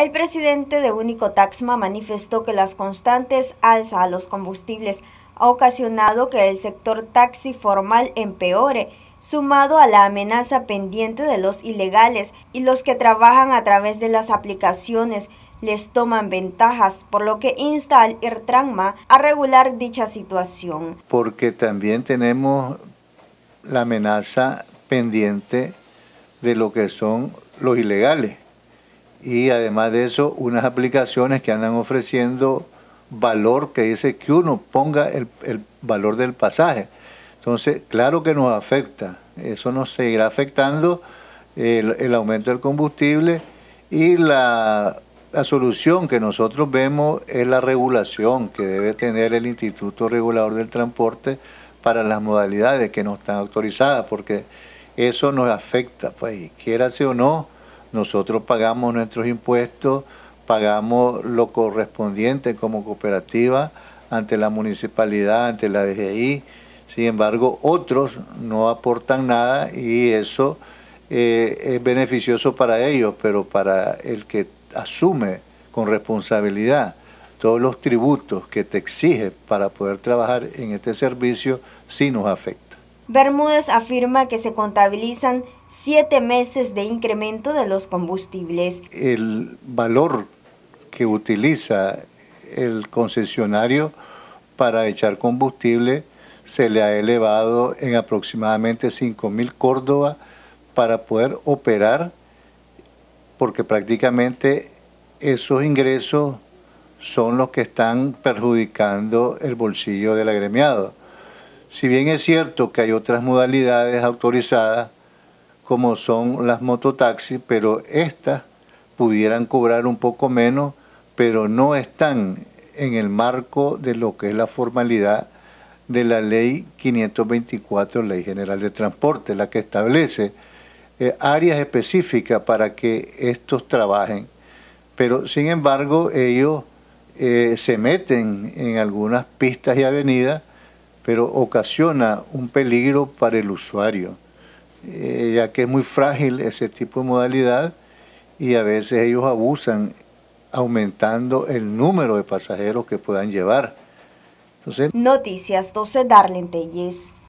El presidente de Único Taxma manifestó que las constantes alzas a los combustibles ha ocasionado que el sector taxi formal empeore, sumado a la amenaza pendiente de los ilegales y los que trabajan a través de las aplicaciones les toman ventajas, por lo que insta al IRTRANMA a regular dicha situación. Porque también tenemos la amenaza pendiente de lo que son los ilegales y además de eso unas aplicaciones que andan ofreciendo valor que dice que uno ponga el, valor del pasaje. Entonces, claro que nos afecta, eso nos seguirá afectando el, aumento del combustible y la, solución que nosotros vemos es la regulación que debe tener el Instituto Regulador del Transporte para las modalidades que no están autorizadas, porque eso nos afecta, pues, quiera o no, nosotros pagamos nuestros impuestos, pagamos lo correspondiente como cooperativa ante la municipalidad, ante la DGI. Sin embargo, otros no aportan nada y eso eh, es beneficioso para ellos, pero para el que asume con responsabilidad todos los tributos que te exige para poder trabajar en este servicio, sí nos afecta. Bermúdez afirma que se contabilizan siete meses de incremento de los combustibles. El valor que utiliza el concesionario para echar combustible se le ha elevado en aproximadamente cinco mil Córdoba para poder operar, porque prácticamente esos ingresos son los que están perjudicando el bolsillo del agremiado. Si bien es cierto que hay otras modalidades autorizadas, como son las mototaxis, pero estas pudieran cobrar un poco menos, pero no están en el marco de lo que es la formalidad de la ley 524, ley general de transporte, la que establece eh, áreas específicas para que estos trabajen. Pero sin embargo ellos eh, se meten en algunas pistas y avenidas pero ocasiona un peligro para el usuario, eh, ya que es muy frágil ese tipo de modalidad y a veces ellos abusan aumentando el número de pasajeros que puedan llevar. Entonces, Noticias 12 Darlene Telles.